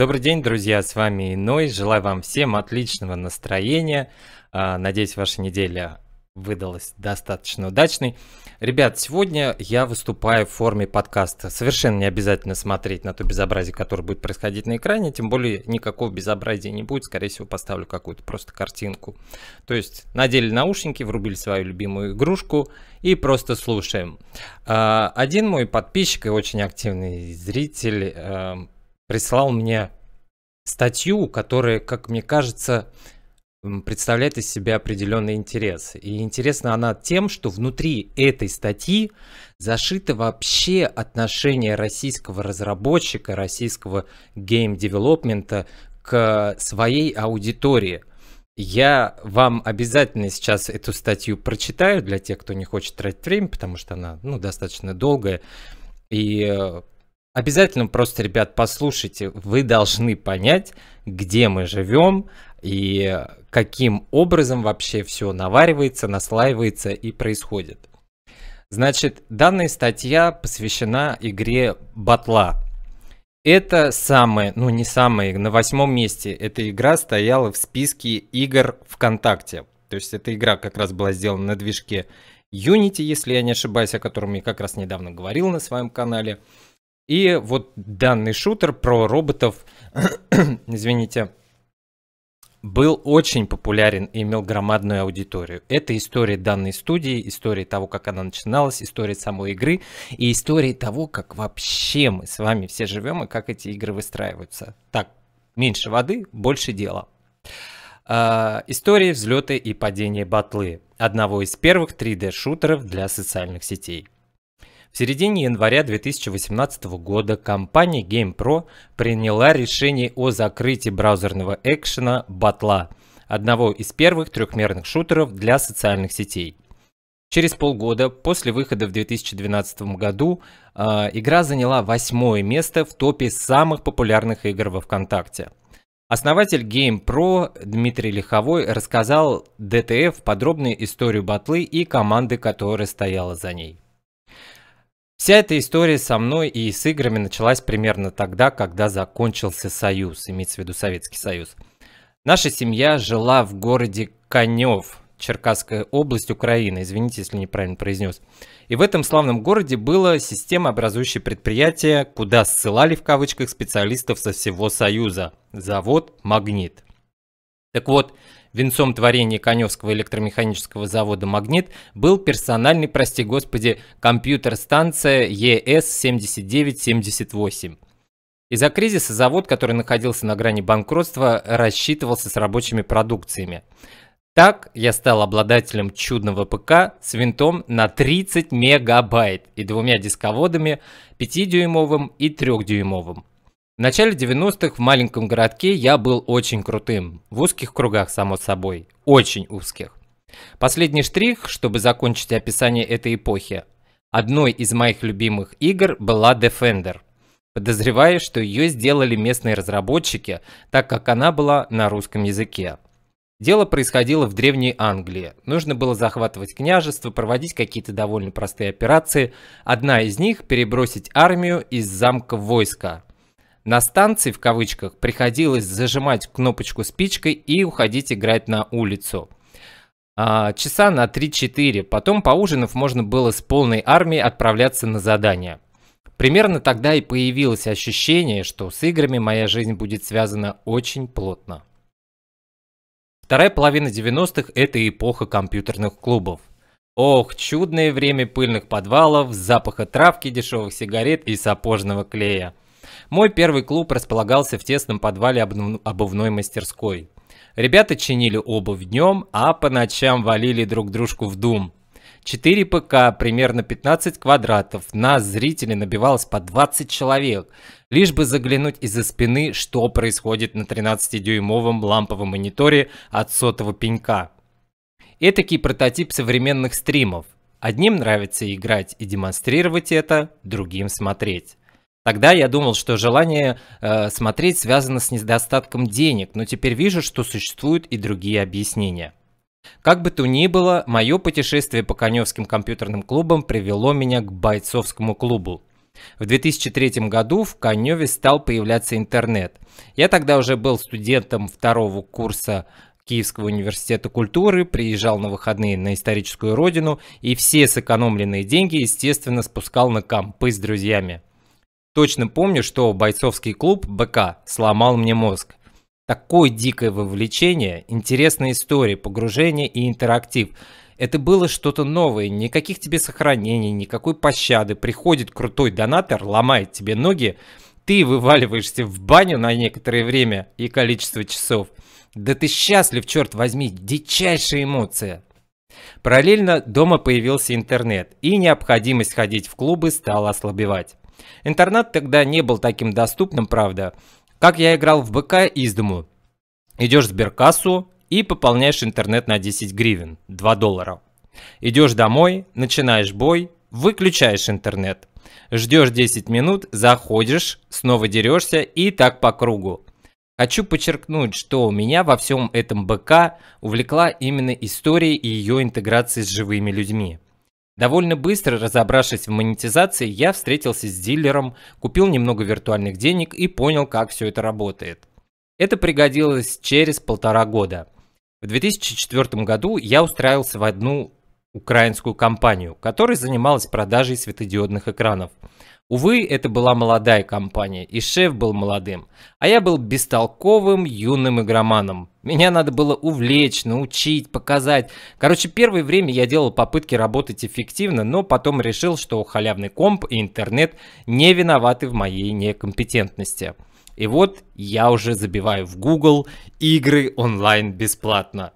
Добрый день, друзья, с вами Иной. Желаю вам всем отличного настроения. А, надеюсь, ваша неделя выдалась достаточно удачной. Ребят, сегодня я выступаю в форме подкаста. Совершенно не обязательно смотреть на то безобразие, которое будет происходить на экране, тем более никакого безобразия не будет. Скорее всего, поставлю какую-то просто картинку. То есть надели наушники, врубили свою любимую игрушку и просто слушаем. А, один мой подписчик и очень активный зритель эм, прислал мне статью, которая, как мне кажется, представляет из себя определенный интерес. И интересна она тем, что внутри этой статьи зашито вообще отношение российского разработчика, российского гейм-девелопмента к своей аудитории. Я вам обязательно сейчас эту статью прочитаю для тех, кто не хочет тратить время, потому что она ну, достаточно долгая. И э, Обязательно просто, ребят, послушайте. Вы должны понять, где мы живем и каким образом вообще все наваривается, наслаивается и происходит. Значит, данная статья посвящена игре Батла. Это самая, ну не самая, на восьмом месте эта игра стояла в списке игр ВКонтакте. То есть эта игра как раз была сделана на движке Unity, если я не ошибаюсь, о котором я как раз недавно говорил на своем канале. И вот данный шутер про роботов, извините, был очень популярен и имел громадную аудиторию. Это история данной студии, история того, как она начиналась, история самой игры и история того, как вообще мы с вами все живем и как эти игры выстраиваются. Так, меньше воды, больше дела. Э, а, история взлета и падения батлы. Одного из первых 3D-шутеров для социальных сетей. В середине января 2018 года компания GamePro приняла решение о закрытии браузерного экшена Батла, одного из первых трехмерных шутеров для социальных сетей. Через полгода после выхода в 2012 году э, игра заняла восьмое место в топе самых популярных игр во ВКонтакте. Основатель GamePro Дмитрий Лиховой рассказал DTF подробную историю батлы и команды, которая стояла за ней. Вся эта история со мной и с играми началась примерно тогда, когда закончился Союз, имеется в виду Советский Союз. Наша семья жила в городе Конев, Черкасская область Украина, извините, если неправильно произнес. И в этом славном городе было системообразующее предприятие, куда ссылали в кавычках специалистов со всего Союза – завод «Магнит». Так вот, Венцом творения Коневского электромеханического завода «Магнит» был персональный, прости господи, компьютер-станция ЕС-7978. Из-за кризиса завод, который находился на грани банкротства, рассчитывался с рабочими продукциями. Так я стал обладателем чудного ПК с винтом на 30 мегабайт и двумя дисководами 5-дюймовым и 3-дюймовым. В начале 90-х в маленьком городке я был очень крутым. В узких кругах, само собой. Очень узких. Последний штрих, чтобы закончить описание этой эпохи. Одной из моих любимых игр была Defender. Подозреваю, что ее сделали местные разработчики, так как она была на русском языке. Дело происходило в Древней Англии. Нужно было захватывать княжество, проводить какие-то довольно простые операции. Одна из них – перебросить армию из замка в войска – на станции, в кавычках, приходилось зажимать кнопочку спичкой и уходить играть на улицу. А, часа на 3-4, потом поужинав можно было с полной армией отправляться на задание. Примерно тогда и появилось ощущение, что с играми моя жизнь будет связана очень плотно. Вторая половина 90-х – это эпоха компьютерных клубов. Ох, чудное время пыльных подвалов, запаха травки, дешевых сигарет и сапожного клея. Мой первый клуб располагался в тесном подвале обувной мастерской. Ребята чинили обувь днем, а по ночам валили друг дружку в дум. 4 ПК, примерно 15 квадратов. Нас, зрителей, набивалось по 20 человек. Лишь бы заглянуть из-за спины, что происходит на 13-дюймовом ламповом мониторе от сотого пенька. Этакий прототип современных стримов. Одним нравится играть и демонстрировать это, другим смотреть. Тогда я думал, что желание э, смотреть связано с недостатком денег, но теперь вижу, что существуют и другие объяснения. Как бы то ни было, мое путешествие по Коневским компьютерным клубам привело меня к бойцовскому клубу. В 2003 году в Коневе стал появляться интернет. Я тогда уже был студентом второго курса Киевского университета культуры, приезжал на выходные на историческую родину и все сэкономленные деньги, естественно, спускал на кампы с друзьями. Точно помню, что бойцовский клуб БК сломал мне мозг. Такое дикое вовлечение, интересные истории, погружение и интерактив. Это было что-то новое, никаких тебе сохранений, никакой пощады. Приходит крутой донатор, ломает тебе ноги, ты вываливаешься в баню на некоторое время и количество часов. Да ты счастлив, черт возьми, дичайшая эмоция. Параллельно дома появился интернет, и необходимость ходить в клубы стала ослабевать. Интернат тогда не был таким доступным, правда. Как я играл в БК из дому. Идешь в сберкассу и пополняешь интернет на 10 гривен, 2 доллара. Идешь домой, начинаешь бой, выключаешь интернет. Ждешь 10 минут, заходишь, снова дерешься и так по кругу. Хочу подчеркнуть, что меня во всем этом БК увлекла именно история и ее интеграции с живыми людьми. Довольно быстро разобравшись в монетизации, я встретился с дилером, купил немного виртуальных денег и понял, как все это работает. Это пригодилось через полтора года. В 2004 году я устраивался в одну украинскую компанию, которая занималась продажей светодиодных экранов. Увы, это была молодая компания, и шеф был молодым. А я был бестолковым юным игроманом. Меня надо было увлечь, научить, показать. Короче, первое время я делал попытки работать эффективно, но потом решил, что халявный комп и интернет не виноваты в моей некомпетентности. И вот я уже забиваю в Google игры онлайн бесплатно.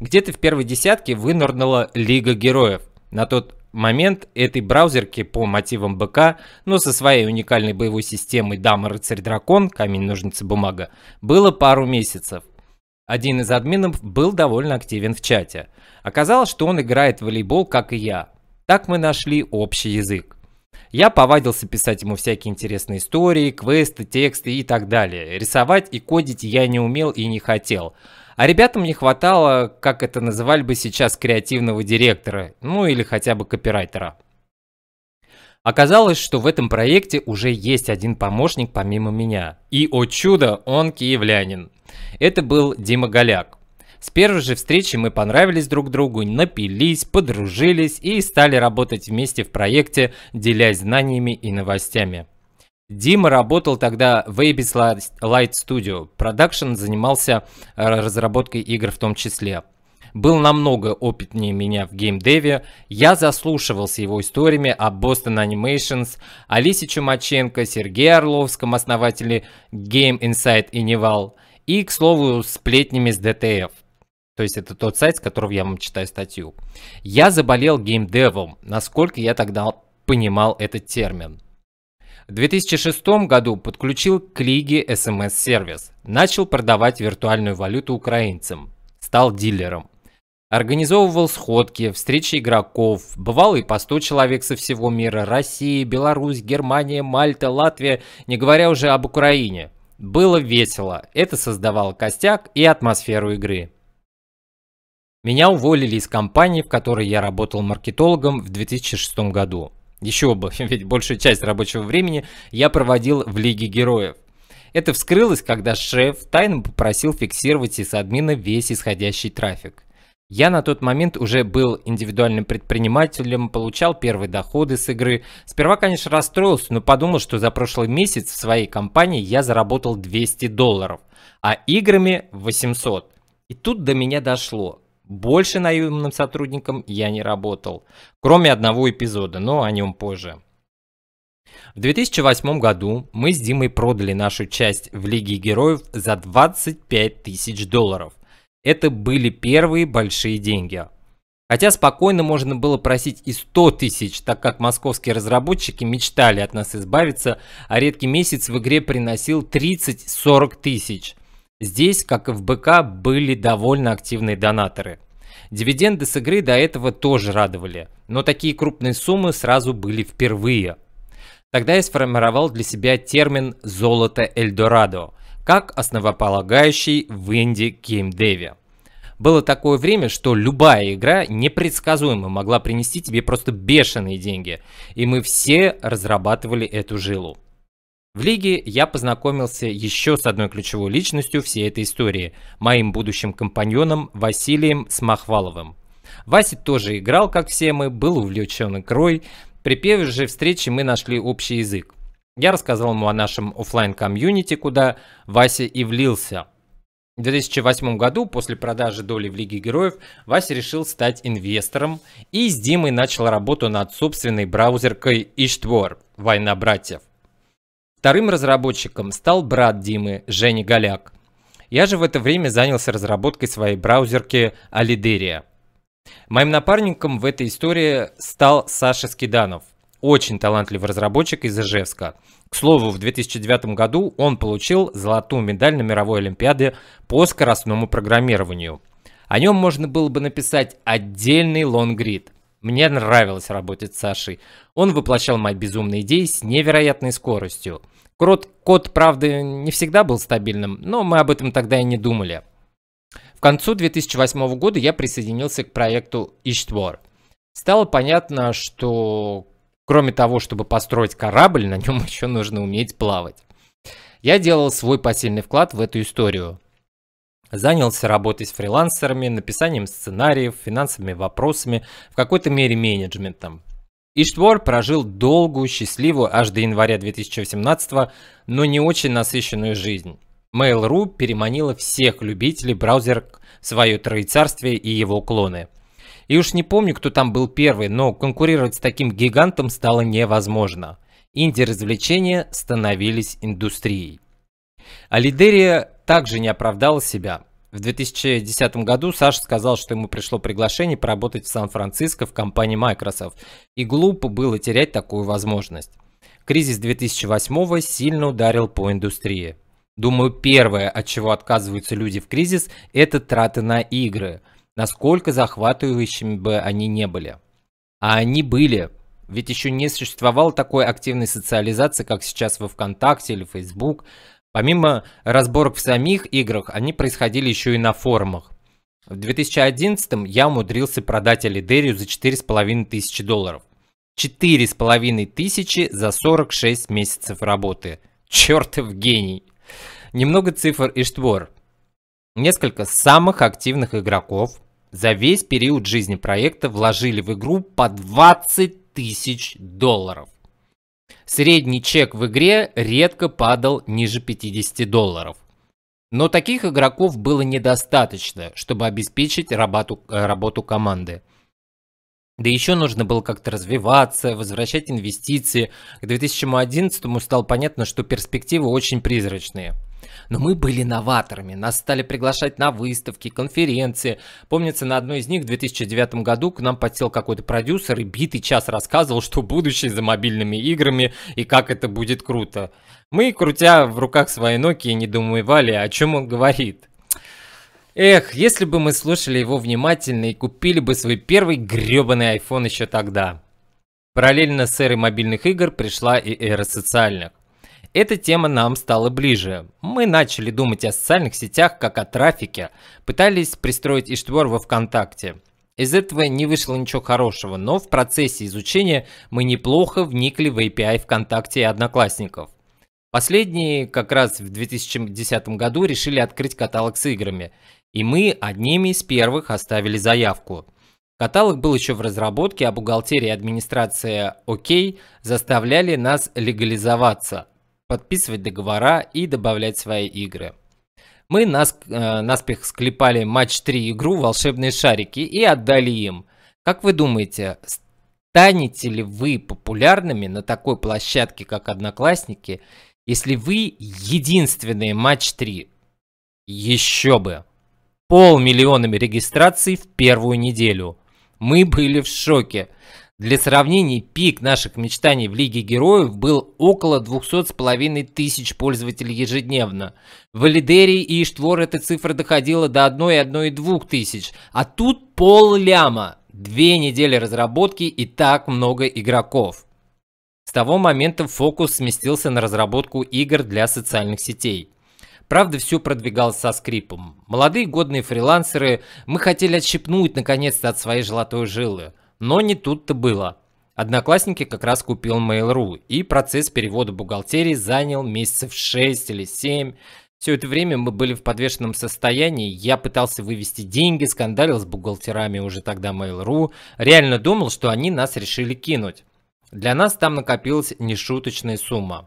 Где-то в первой десятке вынырнула Лига Героев. На тот момент этой браузерки по мотивам БК, но со своей уникальной боевой системой Дама Рыцарь Дракон, Камень, Ножницы, Бумага, было пару месяцев. Один из админов был довольно активен в чате. Оказалось, что он играет в волейбол, как и я. Так мы нашли общий язык. Я повадился писать ему всякие интересные истории, квесты, тексты и так далее. Рисовать и кодить я не умел и не хотел. А ребятам не хватало, как это называли бы сейчас, креативного директора, ну или хотя бы копирайтера. Оказалось, что в этом проекте уже есть один помощник помимо меня. И, о чудо, он киевлянин. Это был Дима Голяк. С первой же встречи мы понравились друг другу, напились, подружились и стали работать вместе в проекте, делясь знаниями и новостями. Дима работал тогда в Abyss Light Studio. Продакшн занимался э, разработкой игр в том числе. Был намного опытнее меня в геймдеве. Я заслушивался его историями о Boston Animations, Алисе Чумаченко, Сергее Орловском, основателе Game Insight и Neval, и, к слову, сплетнями с DTF. То есть это тот сайт, с которого я вам читаю статью. Я заболел геймдевом, насколько я тогда понимал этот термин. В 2006 году подключил к Лиге СМС-сервис, эм начал продавать виртуальную валюту украинцам, стал дилером. Организовывал сходки, встречи игроков, бывал и по 100 человек со всего мира, России, Беларусь, Германия, Мальта, Латвия, не говоря уже об Украине. Было весело, это создавало костяк и атмосферу игры. Меня уволили из компании, в которой я работал маркетологом в 2006 году. Еще бы, ведь большую часть рабочего времени я проводил в Лиге Героев. Это вскрылось, когда шеф тайно попросил фиксировать из админа весь исходящий трафик. Я на тот момент уже был индивидуальным предпринимателем, получал первые доходы с игры. Сперва, конечно, расстроился, но подумал, что за прошлый месяц в своей компании я заработал 200 долларов, а играми 800. И тут до меня дошло. Больше наемным сотрудником я не работал, кроме одного эпизода, но о нем позже. В 2008 году мы с Димой продали нашу часть в Лиге Героев за 25 тысяч долларов. Это были первые большие деньги. Хотя спокойно можно было просить и 100 тысяч, так как московские разработчики мечтали от нас избавиться, а редкий месяц в игре приносил 30-40 тысяч. Здесь, как и в БК, были довольно активные донаторы. Дивиденды с игры до этого тоже радовали, но такие крупные суммы сразу были впервые. Тогда я сформировал для себя термин «золото Эльдорадо», как основополагающий в инди геймдеве. Было такое время, что любая игра непредсказуемо могла принести тебе просто бешеные деньги, и мы все разрабатывали эту жилу. В Лиге я познакомился еще с одной ключевой личностью всей этой истории, моим будущим компаньоном Василием Смахваловым. Вася тоже играл, как все мы, был увлечен игрой. При первой же встрече мы нашли общий язык. Я рассказал ему о нашем офлайн комьюнити куда Вася и влился. В 2008 году, после продажи доли в Лиге Героев, Вася решил стать инвестором и с Димой начал работу над собственной браузеркой Иштвор «Война братьев». Вторым разработчиком стал брат Димы, Женя Голяк. Я же в это время занялся разработкой своей браузерки Alideria. Моим напарником в этой истории стал Саша Скиданов, очень талантливый разработчик из Ижевска. К слову, в 2009 году он получил золотую медаль на мировой олимпиаде по скоростному программированию. О нем можно было бы написать отдельный лонгрид. Мне нравилось работать с Сашей. Он воплощал мои безумные идеи с невероятной скоростью. Код, код, правда, не всегда был стабильным, но мы об этом тогда и не думали. В концу 2008 года я присоединился к проекту Иштвор. Стало понятно, что кроме того, чтобы построить корабль, на нем еще нужно уметь плавать. Я делал свой посильный вклад в эту историю. Занялся работой с фрилансерами, написанием сценариев, финансовыми вопросами, в какой-то мере менеджментом. Иштвор прожил долгую, счастливую аж до января 2018 но не очень насыщенную жизнь. Mail.ru переманила всех любителей браузер в свое троецарствие и его клоны. И уж не помню, кто там был первый, но конкурировать с таким гигантом стало невозможно. Инди-развлечения становились индустрией. А Лидерия также не оправдала себя – в 2010 году Саша сказал, что ему пришло приглашение поработать в Сан-Франциско в компании Microsoft, и глупо было терять такую возможность. Кризис 2008 сильно ударил по индустрии. Думаю, первое, от чего отказываются люди в кризис, это траты на игры, насколько захватывающими бы они не были. А они были, ведь еще не существовало такой активной социализации, как сейчас во ВКонтакте или Facebook, Помимо разборок в самих играх, они происходили еще и на форумах. В 2011 я умудрился продать Алидерию за 4,5 тысячи долларов. 4,5 тысячи за 46 месяцев работы. Чертов гений! Немного цифр и штвор. Несколько самых активных игроков за весь период жизни проекта вложили в игру по 20 тысяч долларов средний чек в игре редко падал ниже 50 долларов. Но таких игроков было недостаточно, чтобы обеспечить работу, э, работу команды. Да еще нужно было как-то развиваться, возвращать инвестиции. К 2011 стало понятно, что перспективы очень призрачные но мы были новаторами. Нас стали приглашать на выставки, конференции. Помнится, на одной из них в 2009 году к нам подсел какой-то продюсер и битый час рассказывал, что будущее за мобильными играми и как это будет круто. Мы, крутя в руках свои Nokia, недоумевали, о чем он говорит. Эх, если бы мы слушали его внимательно и купили бы свой первый грёбаный iPhone еще тогда. Параллельно с эрой мобильных игр пришла и эра социальных. Эта тема нам стала ближе. Мы начали думать о социальных сетях как о трафике, пытались пристроить Иштвор во ВКонтакте. Из этого не вышло ничего хорошего, но в процессе изучения мы неплохо вникли в API ВКонтакте и Одноклассников. Последние как раз в 2010 году решили открыть каталог с играми, и мы одними из первых оставили заявку. Каталог был еще в разработке, а бухгалтерия и администрация ОК заставляли нас легализоваться подписывать договора и добавлять свои игры. Мы нас, э, наспех склепали матч 3 игру «Волшебные шарики» и отдали им. Как вы думаете, станете ли вы популярными на такой площадке, как «Одноклассники», если вы единственные матч 3? Еще бы! Полмиллионами регистраций в первую неделю. Мы были в шоке. Для сравнения, пик наших мечтаний в Лиге Героев был около с половиной тысяч пользователей ежедневно. В Элидерии и Иштвор эта цифра доходила до и и 2 тысяч, а тут пол ляма. Две недели разработки и так много игроков. С того момента фокус сместился на разработку игр для социальных сетей. Правда, все продвигалось со скрипом. Молодые годные фрилансеры, мы хотели отщипнуть наконец-то от своей золотой жилы. Но не тут-то было. Одноклассники как раз купил Mail.ru, и процесс перевода бухгалтерии занял месяцев 6 или 7. Все это время мы были в подвешенном состоянии, я пытался вывести деньги, скандалил с бухгалтерами уже тогда Mail.ru, реально думал, что они нас решили кинуть. Для нас там накопилась нешуточная сумма.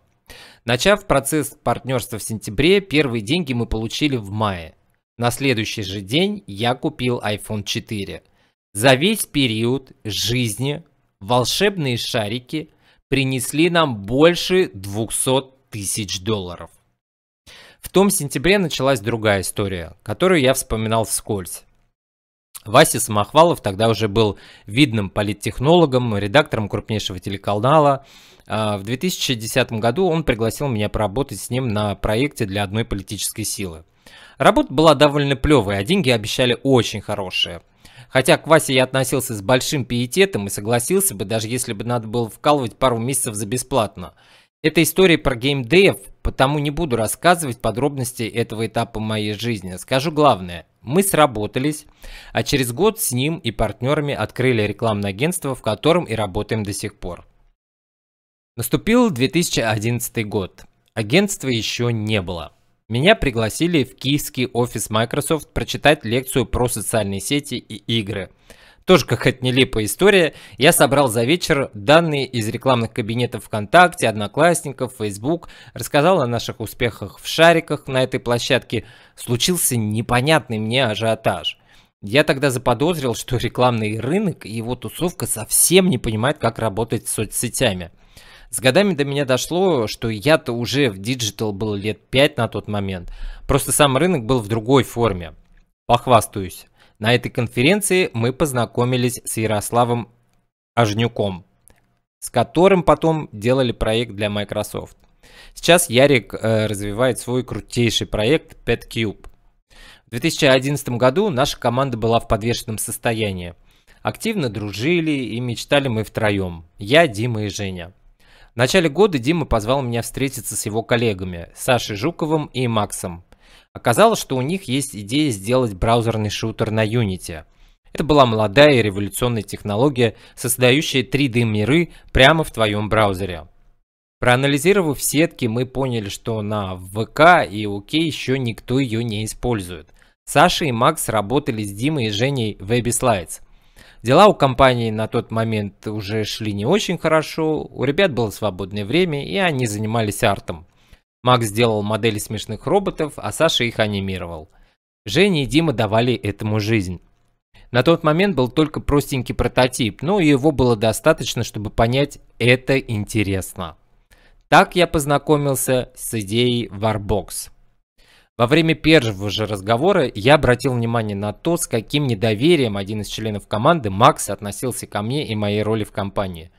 Начав процесс партнерства в сентябре, первые деньги мы получили в мае. На следующий же день я купил iPhone 4. За весь период жизни волшебные шарики принесли нам больше 200 тысяч долларов. В том сентябре началась другая история, которую я вспоминал вскользь. Вася Самохвалов тогда уже был видным политтехнологом, редактором крупнейшего телеканала. А, в 2010 году он пригласил меня поработать с ним на проекте для одной политической силы. Работа была довольно плевая, а деньги обещали очень хорошие – Хотя к Васе я относился с большим пиететом и согласился бы, даже если бы надо было вкалывать пару месяцев за бесплатно. Это история про геймдеев, потому не буду рассказывать подробности этого этапа моей жизни. Скажу главное. Мы сработались, а через год с ним и партнерами открыли рекламное агентство, в котором и работаем до сих пор. Наступил 2011 год. Агентства еще не было. Меня пригласили в киевский офис Microsoft прочитать лекцию про социальные сети и игры. Тоже какая-то нелепая история. Я собрал за вечер данные из рекламных кабинетов ВКонтакте, Одноклассников, Facebook, рассказал о наших успехах в шариках на этой площадке. Случился непонятный мне ажиотаж. Я тогда заподозрил, что рекламный рынок и его тусовка совсем не понимают, как работать с соцсетями – с годами до меня дошло, что я-то уже в диджитал был лет 5 на тот момент. Просто сам рынок был в другой форме. Похвастаюсь. На этой конференции мы познакомились с Ярославом Ожнюком, с которым потом делали проект для Microsoft. Сейчас Ярик э, развивает свой крутейший проект PetCube. В 2011 году наша команда была в подвешенном состоянии. Активно дружили и мечтали мы втроем. Я, Дима и Женя. В начале года Дима позвал меня встретиться с его коллегами, Сашей Жуковым и Максом. Оказалось, что у них есть идея сделать браузерный шутер на Unity. Это была молодая и революционная технология, создающая 3D-миры прямо в твоем браузере. Проанализировав сетки, мы поняли, что на ВК и УК еще никто ее не использует. Саша и Макс работали с Димой и Женей в Abyss Дела у компании на тот момент уже шли не очень хорошо, у ребят было свободное время, и они занимались артом. Макс сделал модели смешных роботов, а Саша их анимировал. Женя и Дима давали этому жизнь. На тот момент был только простенький прототип, но его было достаточно, чтобы понять, это интересно. Так я познакомился с идеей Warbox. Во время первого же разговора я обратил внимание на то, с каким недоверием один из членов команды, Макс, относился ко мне и моей роли в компании.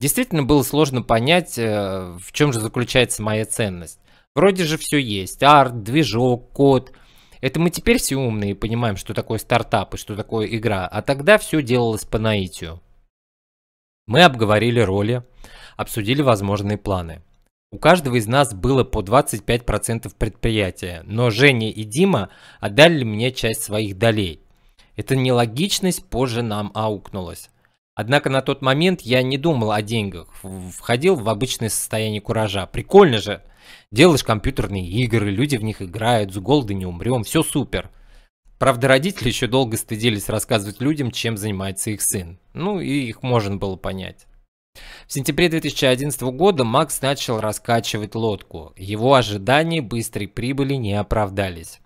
Действительно было сложно понять, э, в чем же заключается моя ценность. Вроде же все есть, арт, движок, код. Это мы теперь все умные и понимаем, что такое стартап и что такое игра, а тогда все делалось по наитию. Мы обговорили роли, обсудили возможные планы. У каждого из нас было по 25% предприятия, но Женя и Дима отдали мне часть своих долей. Эта нелогичность позже нам аукнулась. Однако на тот момент я не думал о деньгах, входил в обычное состояние куража. Прикольно же! Делаешь компьютерные игры, люди в них играют, с голода не умрем, все супер. Правда, родители еще долго стыдились рассказывать людям, чем занимается их сын. Ну, и их можно было понять. В сентябре 2011 года Макс начал раскачивать лодку. Его ожидания быстрой прибыли не оправдались.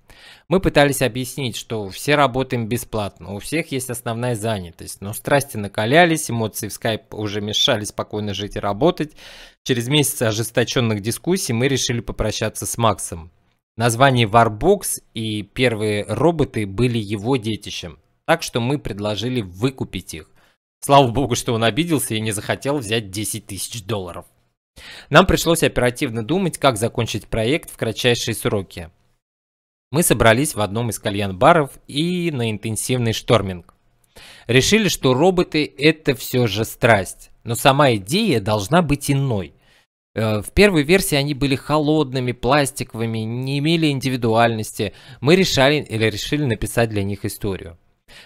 Мы пытались объяснить, что все работаем бесплатно, у всех есть основная занятость, но страсти накалялись, эмоции в скайп уже мешали спокойно жить и работать. Через месяц ожесточенных дискуссий мы решили попрощаться с Максом. Название Warbox и первые роботы были его детищем, так что мы предложили выкупить их. Слава богу, что он обиделся и не захотел взять 10 тысяч долларов. Нам пришлось оперативно думать, как закончить проект в кратчайшие сроки. Мы собрались в одном из кальян-баров и на интенсивный шторминг. Решили, что роботы – это все же страсть, но сама идея должна быть иной. Э, в первой версии они были холодными, пластиковыми, не имели индивидуальности. Мы решали, или решили написать для них историю.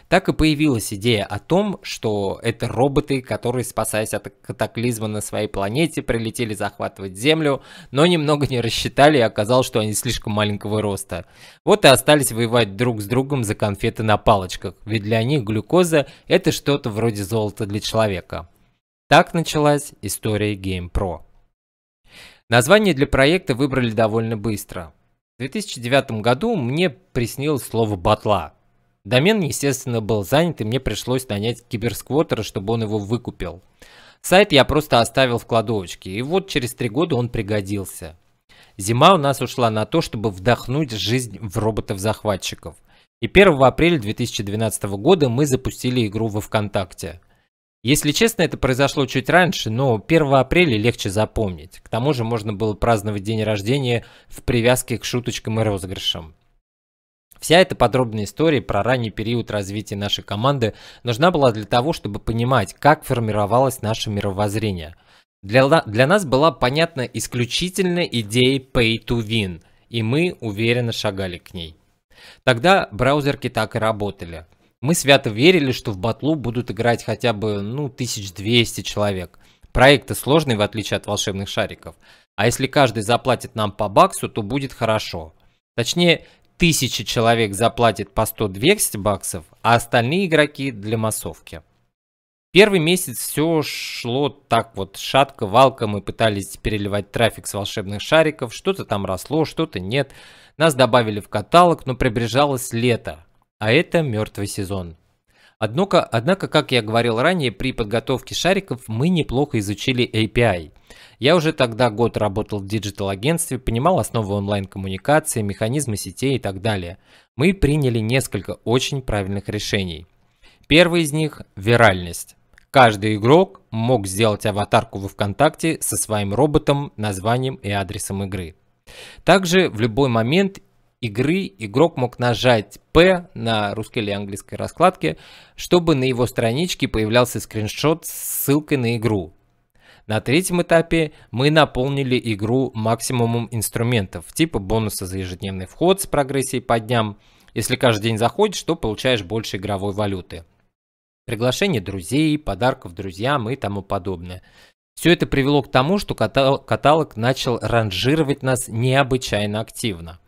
Так и появилась идея о том, что это роботы, которые, спасаясь от катаклизма на своей планете, прилетели захватывать Землю, но немного не рассчитали и оказалось, что они слишком маленького роста. Вот и остались воевать друг с другом за конфеты на палочках, ведь для них глюкоза – это что-то вроде золота для человека. Так началась история GamePro. Название для проекта выбрали довольно быстро. В 2009 году мне приснилось слово «батла», Домен, естественно, был занят, и мне пришлось нанять киберсквотера, чтобы он его выкупил. Сайт я просто оставил в кладовочке, и вот через три года он пригодился. Зима у нас ушла на то, чтобы вдохнуть жизнь в роботов-захватчиков. И 1 апреля 2012 года мы запустили игру во ВКонтакте. Если честно, это произошло чуть раньше, но 1 апреля легче запомнить. К тому же можно было праздновать день рождения в привязке к шуточкам и розыгрышам. Вся эта подробная история про ранний период развития нашей команды нужна была для того, чтобы понимать, как формировалось наше мировоззрение. Для, для нас была понятна исключительно идея pay to win, и мы уверенно шагали к ней. Тогда браузерки так и работали. Мы свято верили, что в батлу будут играть хотя бы, ну, 1200 человек. Проекты сложные, в отличие от волшебных шариков. А если каждый заплатит нам по баксу, то будет хорошо. Точнее, 1000 человек заплатит по 100-200 баксов, а остальные игроки для массовки. Первый месяц все шло так вот шатко, валко, мы пытались переливать трафик с волшебных шариков, что-то там росло, что-то нет. Нас добавили в каталог, но приближалось лето, а это мертвый сезон. Однако, однако, как я говорил ранее, при подготовке шариков мы неплохо изучили API. Я уже тогда год работал в диджитал-агентстве, понимал основы онлайн-коммуникации, механизмы сетей и так далее. Мы приняли несколько очень правильных решений. Первый из них – виральность. Каждый игрок мог сделать аватарку во ВКонтакте со своим роботом, названием и адресом игры. Также в любой момент игры игрок мог нажать P на русской или английской раскладке, чтобы на его страничке появлялся скриншот с ссылкой на игру. На третьем этапе мы наполнили игру максимумом инструментов, типа бонуса за ежедневный вход с прогрессией по дням. Если каждый день заходишь, то получаешь больше игровой валюты. Приглашение друзей, подарков друзьям и тому подобное. Все это привело к тому, что каталог начал ранжировать нас необычайно активно.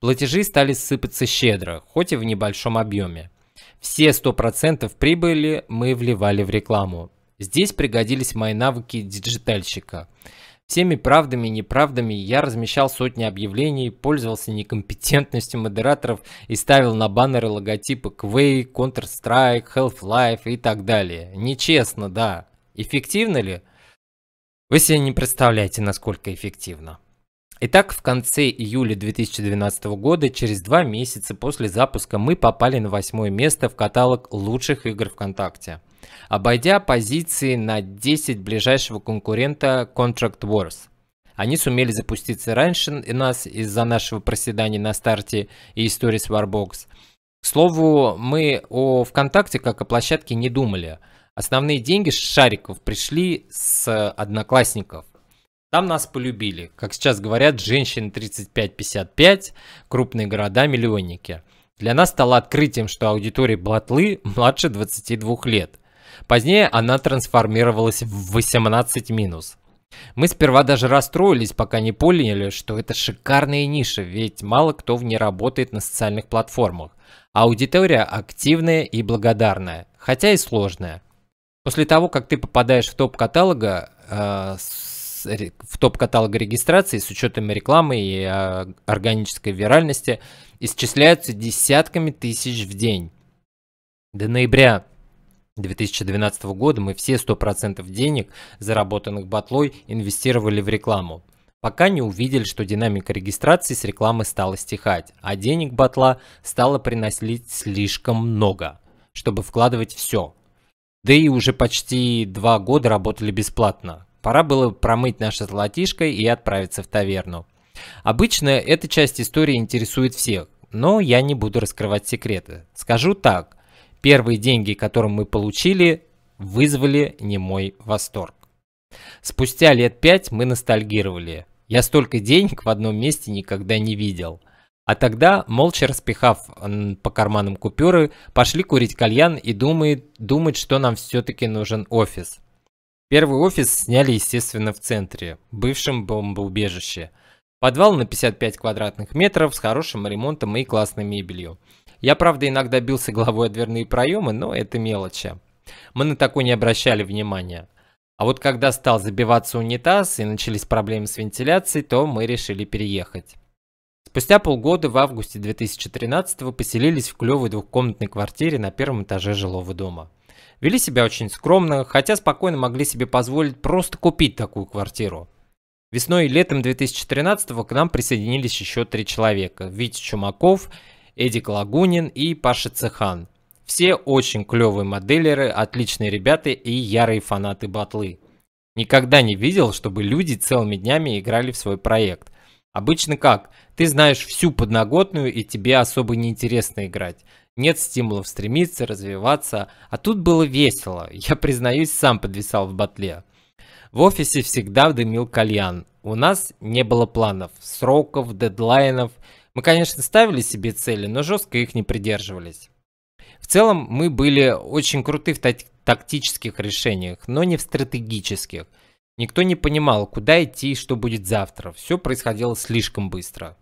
Платежи стали сыпаться щедро, хоть и в небольшом объеме. Все 100% прибыли мы вливали в рекламу. Здесь пригодились мои навыки диджитальщика. Всеми правдами и неправдами я размещал сотни объявлений, пользовался некомпетентностью модераторов и ставил на баннеры логотипы Quake, Counter-Strike, Half-Life и так далее. Нечестно, да. Эффективно ли? Вы себе не представляете, насколько эффективно. Итак, в конце июля 2012 года, через два месяца после запуска, мы попали на восьмое место в каталог лучших игр ВКонтакте обойдя позиции на 10 ближайшего конкурента Contract Wars. Они сумели запуститься раньше нас из-за нашего проседания на старте и истории с Warbox. К слову, мы о ВКонтакте как о площадке не думали. Основные деньги с шариков пришли с одноклассников. Там нас полюбили, как сейчас говорят, женщины 35-55, крупные города-миллионники. Для нас стало открытием, что аудитория Блатлы младше 22 лет. Позднее она трансформировалась в 18 минус. Мы сперва даже расстроились, пока не поняли, что это шикарная ниша, ведь мало кто в ней работает на социальных платформах. аудитория активная и благодарная, хотя и сложная. После того, как ты попадаешь в топ каталога, э, в топ каталога регистрации с учетом рекламы и э, органической виральности, исчисляются десятками тысяч в день. До ноября 2012 года мы все 100% денег, заработанных батлой, инвестировали в рекламу. Пока не увидели, что динамика регистрации с рекламы стала стихать, а денег батла стало приносить слишком много, чтобы вкладывать все. Да и уже почти два года работали бесплатно. Пора было промыть наше золотишко и отправиться в таверну. Обычно эта часть истории интересует всех, но я не буду раскрывать секреты. Скажу так – Первые деньги, которые мы получили, вызвали не мой восторг. Спустя лет пять мы ностальгировали. Я столько денег в одном месте никогда не видел. А тогда, молча распихав по карманам купюры, пошли курить кальян и думает, думать, что нам все-таки нужен офис. Первый офис сняли, естественно, в центре, бывшем бомбоубежище. Подвал на 55 квадратных метров с хорошим ремонтом и классной мебелью. Я, правда, иногда бился головой о дверные проемы, но это мелочи. Мы на такое не обращали внимания. А вот когда стал забиваться унитаз и начались проблемы с вентиляцией, то мы решили переехать. Спустя полгода в августе 2013 го поселились в клевой двухкомнатной квартире на первом этаже жилого дома. Вели себя очень скромно, хотя спокойно могли себе позволить просто купить такую квартиру. Весной и летом 2013 го к нам присоединились еще три человека – Витя Чумаков, Эдик Лагунин и Паша Цехан. Все очень клевые моделеры, отличные ребята и ярые фанаты батлы. Никогда не видел, чтобы люди целыми днями играли в свой проект. Обычно как? Ты знаешь всю подноготную и тебе особо не интересно играть. Нет стимулов стремиться, развиваться. А тут было весело. Я, признаюсь, сам подвисал в батле. В офисе всегда дымил кальян. У нас не было планов, сроков, дедлайнов – мы, конечно, ставили себе цели, но жестко их не придерживались. В целом, мы были очень круты в так тактических решениях, но не в стратегических. Никто не понимал, куда идти и что будет завтра. Все происходило слишком быстро.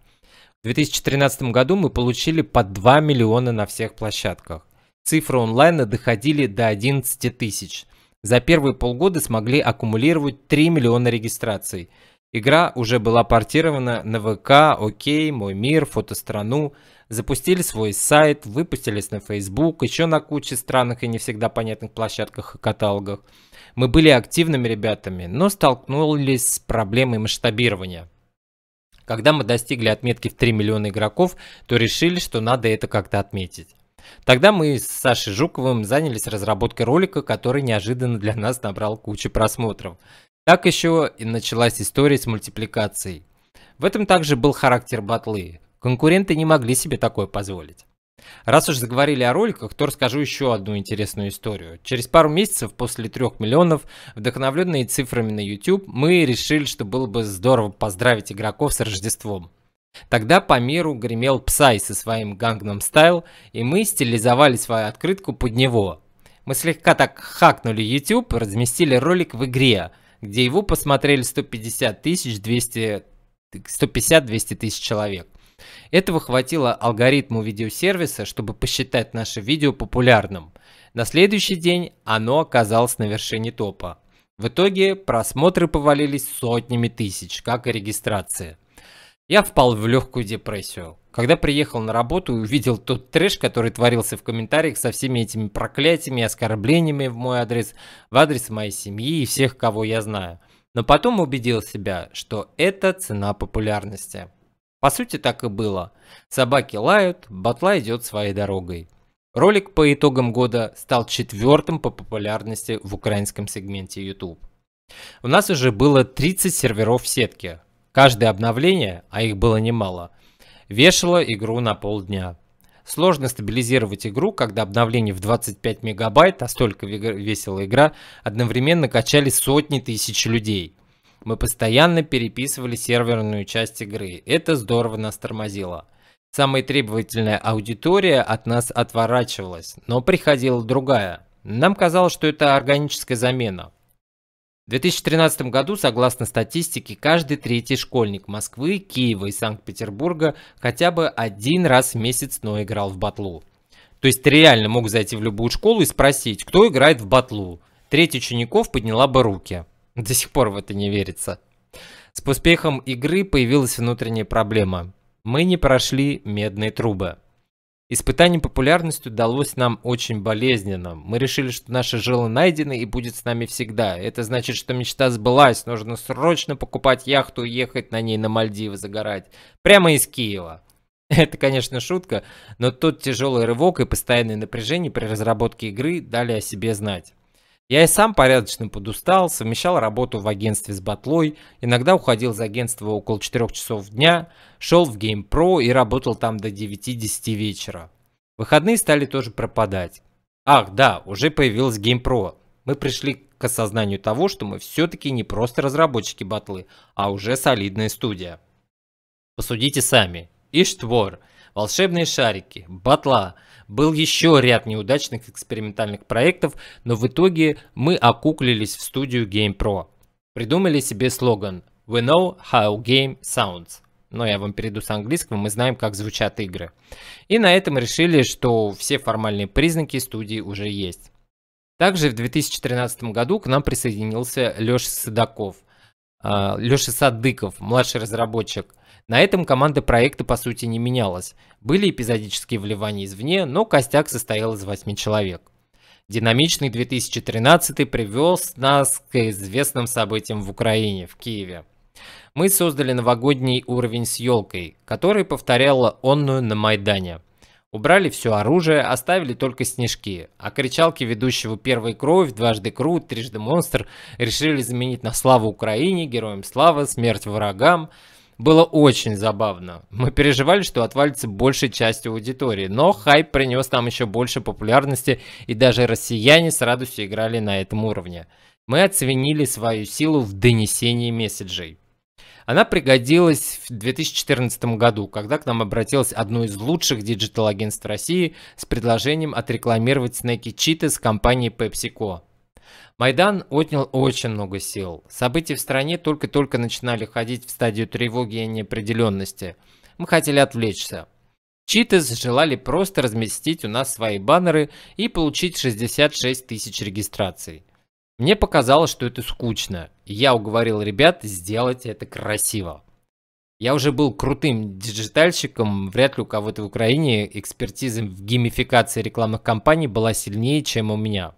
В 2013 году мы получили по 2 миллиона на всех площадках. Цифры онлайна доходили до 11 тысяч. За первые полгода смогли аккумулировать 3 миллиона регистраций. Игра уже была портирована на ВК, ОК, Мой Мир, Фотострану, запустили свой сайт, выпустились на Facebook, еще на куче странных и не всегда понятных площадках и каталогах. Мы были активными ребятами, но столкнулись с проблемой масштабирования. Когда мы достигли отметки в 3 миллиона игроков, то решили, что надо это как-то отметить. Тогда мы с Сашей Жуковым занялись разработкой ролика, который неожиданно для нас набрал кучу просмотров. Так еще и началась история с мультипликацией. В этом также был характер батлы. Конкуренты не могли себе такое позволить. Раз уж заговорили о роликах, то расскажу еще одну интересную историю. Через пару месяцев после трех миллионов, вдохновленные цифрами на YouTube, мы решили, что было бы здорово поздравить игроков с Рождеством. Тогда по миру гремел Псай со своим Gangnam Стайл, и мы стилизовали свою открытку под него. Мы слегка так хакнули YouTube и разместили ролик в игре – где его посмотрели 150 тысяч 200 150-200 тысяч человек. Этого хватило алгоритму видеосервиса, чтобы посчитать наше видео популярным. На следующий день оно оказалось на вершине топа. В итоге просмотры повалились сотнями тысяч, как и регистрация. Я впал в легкую депрессию. Когда приехал на работу и увидел тот трэш, который творился в комментариях со всеми этими проклятиями, и оскорблениями в мой адрес, в адрес моей семьи и всех, кого я знаю. Но потом убедил себя, что это цена популярности. По сути так и было. Собаки лают, батла идет своей дорогой. Ролик по итогам года стал четвертым по популярности в украинском сегменте YouTube. У нас уже было 30 серверов в сетке. Каждое обновление, а их было немало – вешала игру на полдня. Сложно стабилизировать игру, когда обновление в 25 мегабайт, а столько весела игра, одновременно качали сотни тысяч людей. Мы постоянно переписывали серверную часть игры. Это здорово нас тормозило. Самая требовательная аудитория от нас отворачивалась, но приходила другая. Нам казалось, что это органическая замена. В 2013 году, согласно статистике, каждый третий школьник Москвы, Киева и Санкт-Петербурга хотя бы один раз в месяц, но играл в батлу. То есть ты реально мог зайти в любую школу и спросить, кто играет в батлу. Треть учеников подняла бы руки. До сих пор в это не верится. С успехом игры появилась внутренняя проблема. Мы не прошли медные трубы. Испытание популярностью далось нам очень болезненно. Мы решили, что наши жилы найдены и будет с нами всегда. Это значит, что мечта сбылась. Нужно срочно покупать яхту и ехать на ней на Мальдивы загорать. Прямо из Киева. Это, конечно, шутка, но тот тяжелый рывок и постоянное напряжение при разработке игры дали о себе знать. Я и сам порядочно подустал, совмещал работу в агентстве с батлой, иногда уходил из агентства около 4 часов дня, шел в GamePro и работал там до 9-10 вечера. Выходные стали тоже пропадать. Ах, да, уже появилась GamePro. Мы пришли к осознанию того, что мы все-таки не просто разработчики батлы, а уже солидная студия. Посудите сами. Иштвор – волшебные шарики, батла. Был еще ряд неудачных экспериментальных проектов, но в итоге мы окуклились в студию GamePro. Придумали себе слоган «We know how game sounds» но я вам перейду с английского, мы знаем, как звучат игры. И на этом решили, что все формальные признаки студии уже есть. Также в 2013 году к нам присоединился Леша Садаков, а, Леша Садыков, младший разработчик на этом команда проекта по сути не менялась. Были эпизодические вливания извне, но костяк состоял из 8 человек. Динамичный 2013 привез нас к известным событиям в Украине, в Киеве. Мы создали новогодний уровень с елкой, который повторяла онную на Майдане. Убрали все оружие, оставили только снежки, а кричалки ведущего «Первой кровь», «Дважды крут», «Трижды монстр» решили заменить на «Славу Украине», «Героям славы», «Смерть врагам», было очень забавно. Мы переживали, что отвалится большей частью аудитории, но хайп принес нам еще больше популярности, и даже россияне с радостью играли на этом уровне. Мы оценили свою силу в донесении месседжей. Она пригодилась в 2014 году, когда к нам обратилась одно из лучших диджитал-агентств России с предложением отрекламировать снеки-читы с компанией PepsiCo. Майдан отнял очень много сил. События в стране только-только начинали ходить в стадию тревоги и неопределенности. Мы хотели отвлечься. Читас желали просто разместить у нас свои баннеры и получить 66 тысяч регистраций. Мне показалось, что это скучно, я уговорил ребят сделать это красиво. Я уже был крутым диджитальщиком, вряд ли у кого-то в Украине экспертиза в геймификации рекламных кампаний была сильнее, чем у меня.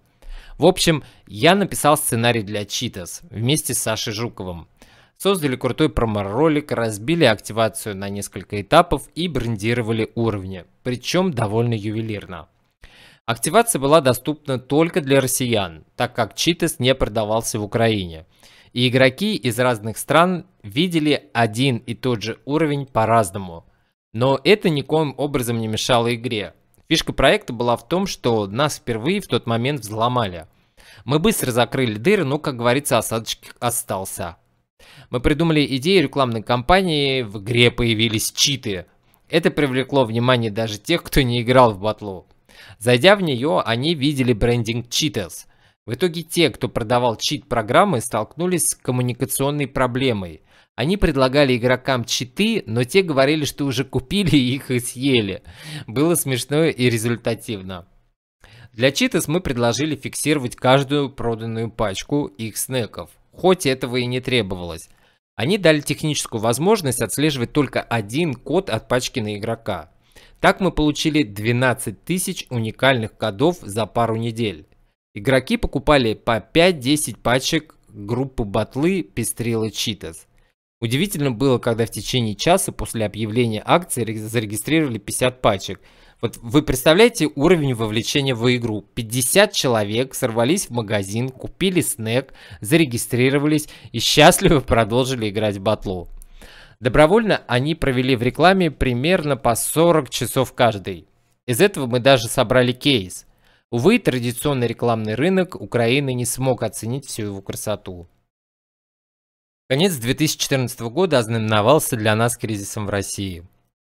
В общем, я написал сценарий для Читас вместе с Сашей Жуковым. Создали крутой промо-ролик, разбили активацию на несколько этапов и брендировали уровни, причем довольно ювелирно. Активация была доступна только для россиян, так как Читас не продавался в Украине. И игроки из разных стран видели один и тот же уровень по-разному. Но это никоим образом не мешало игре, Фишка проекта была в том, что нас впервые в тот момент взломали. Мы быстро закрыли дыры, но, как говорится, осадочек остался. Мы придумали идею рекламной кампании, в игре появились читы. Это привлекло внимание даже тех, кто не играл в батлу. Зайдя в нее, они видели брендинг Cheaters. В итоге те, кто продавал чит-программы, столкнулись с коммуникационной проблемой – они предлагали игрокам читы, но те говорили, что уже купили их и съели. Было смешно и результативно. Для читас мы предложили фиксировать каждую проданную пачку их снеков, хоть этого и не требовалось. Они дали техническую возможность отслеживать только один код от пачки на игрока. Так мы получили 12 тысяч уникальных кодов за пару недель. Игроки покупали по 5-10 пачек группы батлы пестрила читас. Удивительно было, когда в течение часа после объявления акции зарегистрировали 50 пачек. Вот вы представляете уровень вовлечения в игру. 50 человек сорвались в магазин, купили снэк, зарегистрировались и счастливо продолжили играть в батлу. Добровольно они провели в рекламе примерно по 40 часов каждый. Из этого мы даже собрали кейс. Увы, традиционный рекламный рынок Украины не смог оценить всю его красоту. Конец 2014 года ознаменовался для нас кризисом в России.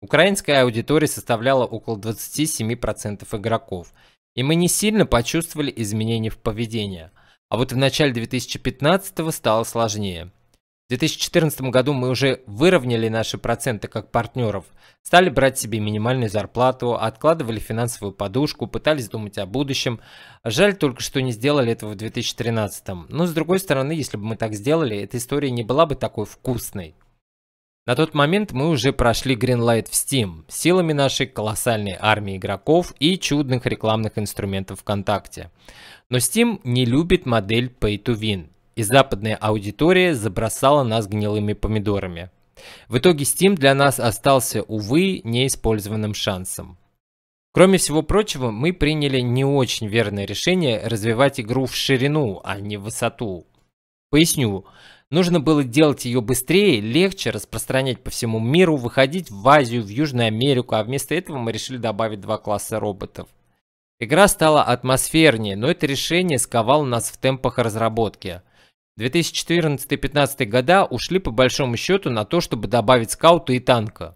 Украинская аудитория составляла около 27% игроков, и мы не сильно почувствовали изменения в поведении. А вот в начале 2015 стало сложнее – в 2014 году мы уже выровняли наши проценты как партнеров, стали брать себе минимальную зарплату, откладывали финансовую подушку, пытались думать о будущем. Жаль только, что не сделали этого в 2013. Но с другой стороны, если бы мы так сделали, эта история не была бы такой вкусной. На тот момент мы уже прошли Greenlight в Steam силами нашей колоссальной армии игроков и чудных рекламных инструментов ВКонтакте. Но Steam не любит модель Pay to Win и западная аудитория забросала нас гнилыми помидорами. В итоге Steam для нас остался, увы, неиспользованным шансом. Кроме всего прочего, мы приняли не очень верное решение развивать игру в ширину, а не в высоту. Поясню. Нужно было делать ее быстрее, легче, распространять по всему миру, выходить в Азию, в Южную Америку, а вместо этого мы решили добавить два класса роботов. Игра стала атмосфернее, но это решение сковало нас в темпах разработки – 2014-2015 года ушли по большому счету на то, чтобы добавить скаута и танка.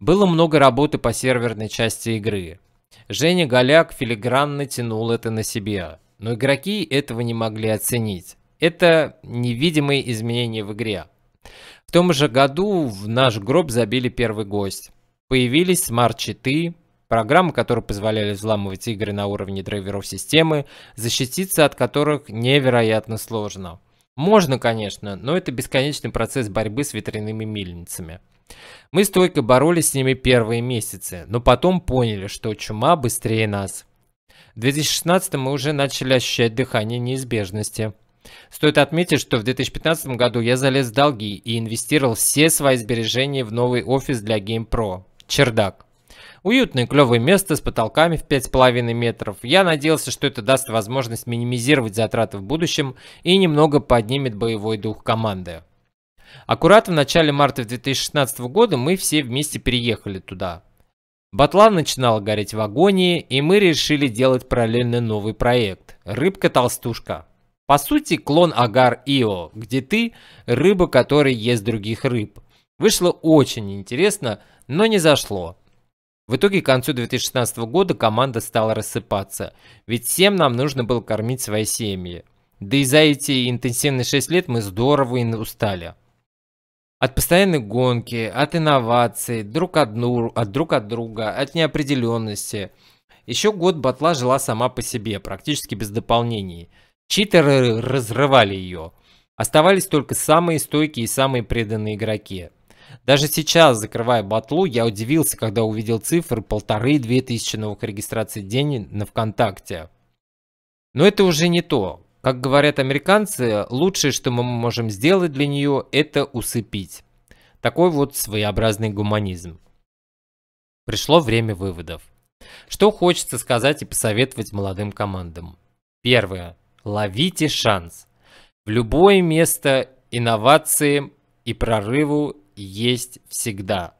Было много работы по серверной части игры. Женя Голяк филигранно тянул это на себя, но игроки этого не могли оценить. Это невидимые изменения в игре. В том же году в наш гроб забили первый гость. Появились смарт-читы, программы, которые позволяли взламывать игры на уровне драйверов системы, защититься от которых невероятно сложно. Можно, конечно, но это бесконечный процесс борьбы с ветряными мельницами. Мы стойко боролись с ними первые месяцы, но потом поняли, что чума быстрее нас. В 2016 мы уже начали ощущать дыхание неизбежности. Стоит отметить, что в 2015 году я залез в долги и инвестировал все свои сбережения в новый офис для GamePro – чердак. Уютное клевое место с потолками в 5,5 метров. Я надеялся, что это даст возможность минимизировать затраты в будущем и немного поднимет боевой дух команды. Аккурат в начале марта 2016 года мы все вместе переехали туда. Батла начинала гореть в агонии, и мы решили делать параллельно новый проект – «Рыбка-толстушка». По сути, клон Агар-Ио, где ты – рыба, которая ест других рыб. Вышло очень интересно, но не зашло. В итоге к концу 2016 года команда стала рассыпаться, ведь всем нам нужно было кормить свои семьи. Да и за эти интенсивные 6 лет мы здорово и устали. От постоянной гонки, от инноваций, друг от, от друг от друга, от неопределенности. Еще год батла жила сама по себе, практически без дополнений. Читеры разрывали ее. Оставались только самые стойкие и самые преданные игроки. Даже сейчас, закрывая батлу, я удивился, когда увидел цифры полторы-две тысячи новых регистраций в день на ВКонтакте. Но это уже не то. Как говорят американцы, лучшее, что мы можем сделать для нее, это усыпить. Такой вот своеобразный гуманизм. Пришло время выводов. Что хочется сказать и посоветовать молодым командам? Первое. Ловите шанс. В любое место инновации и прорыву есть всегда.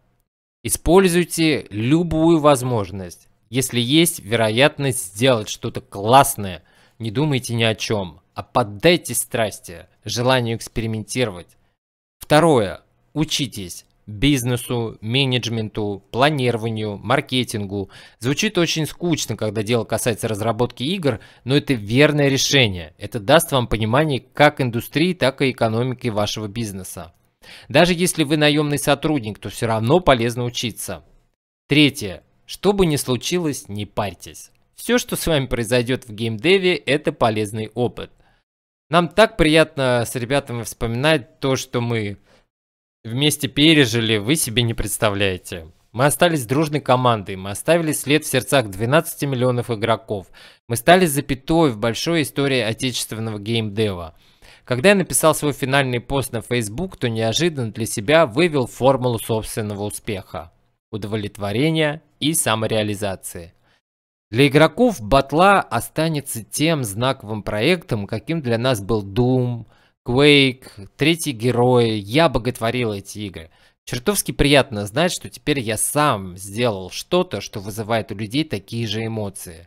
Используйте любую возможность. Если есть вероятность сделать что-то классное, не думайте ни о чем, а поддайтесь страсти, желанию экспериментировать. Второе. Учитесь бизнесу, менеджменту, планированию, маркетингу. Звучит очень скучно, когда дело касается разработки игр, но это верное решение. Это даст вам понимание как индустрии, так и экономики вашего бизнеса. Даже если вы наемный сотрудник, то все равно полезно учиться. Третье. Что бы ни случилось, не парьтесь. Все, что с вами произойдет в геймдеве, это полезный опыт. Нам так приятно с ребятами вспоминать то, что мы вместе пережили, вы себе не представляете. Мы остались дружной командой, мы оставили след в сердцах 12 миллионов игроков. Мы стали запятой в большой истории отечественного геймдева. Когда я написал свой финальный пост на Facebook, то неожиданно для себя вывел формулу собственного успеха – удовлетворения и самореализации. Для игроков батла останется тем знаковым проектом, каким для нас был Doom, Quake, Третий Герой. Я боготворил эти игры. Чертовски приятно знать, что теперь я сам сделал что-то, что вызывает у людей такие же эмоции.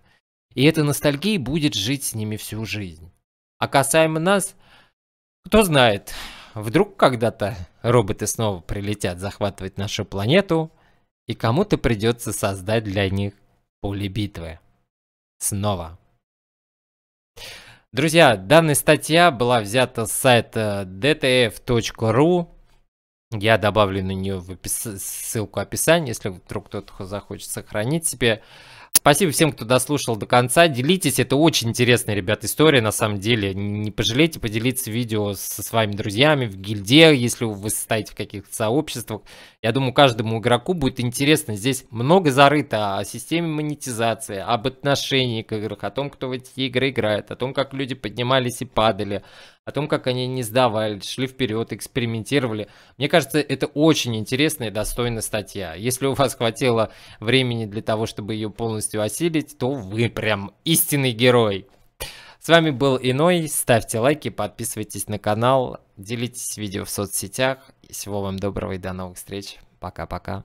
И эта ностальгия будет жить с ними всю жизнь. А касаемо нас – кто знает, вдруг когда-то роботы снова прилетят захватывать нашу планету, и кому-то придется создать для них поле битвы. Снова. Друзья, данная статья была взята с сайта dtf.ru. Я добавлю на нее в опис... ссылку в описании, если вдруг кто-то захочет сохранить себе. Спасибо всем, кто дослушал до конца. Делитесь, это очень интересная, ребят, история, на самом деле. Не пожалейте поделиться видео со своими друзьями в гильде, если вы состоите в каких-то сообществах. Я думаю, каждому игроку будет интересно. Здесь много зарыто о системе монетизации, об отношении к играх, о том, кто в эти игры играет, о том, как люди поднимались и падали, о том, как они не сдавались, шли вперед, экспериментировали. Мне кажется, это очень интересная и достойная статья. Если у вас хватило времени для того, чтобы ее полностью полностью осилить, то вы прям истинный герой. С вами был Иной, ставьте лайки, подписывайтесь на канал, делитесь видео в соцсетях. И всего вам доброго и до новых встреч. Пока-пока.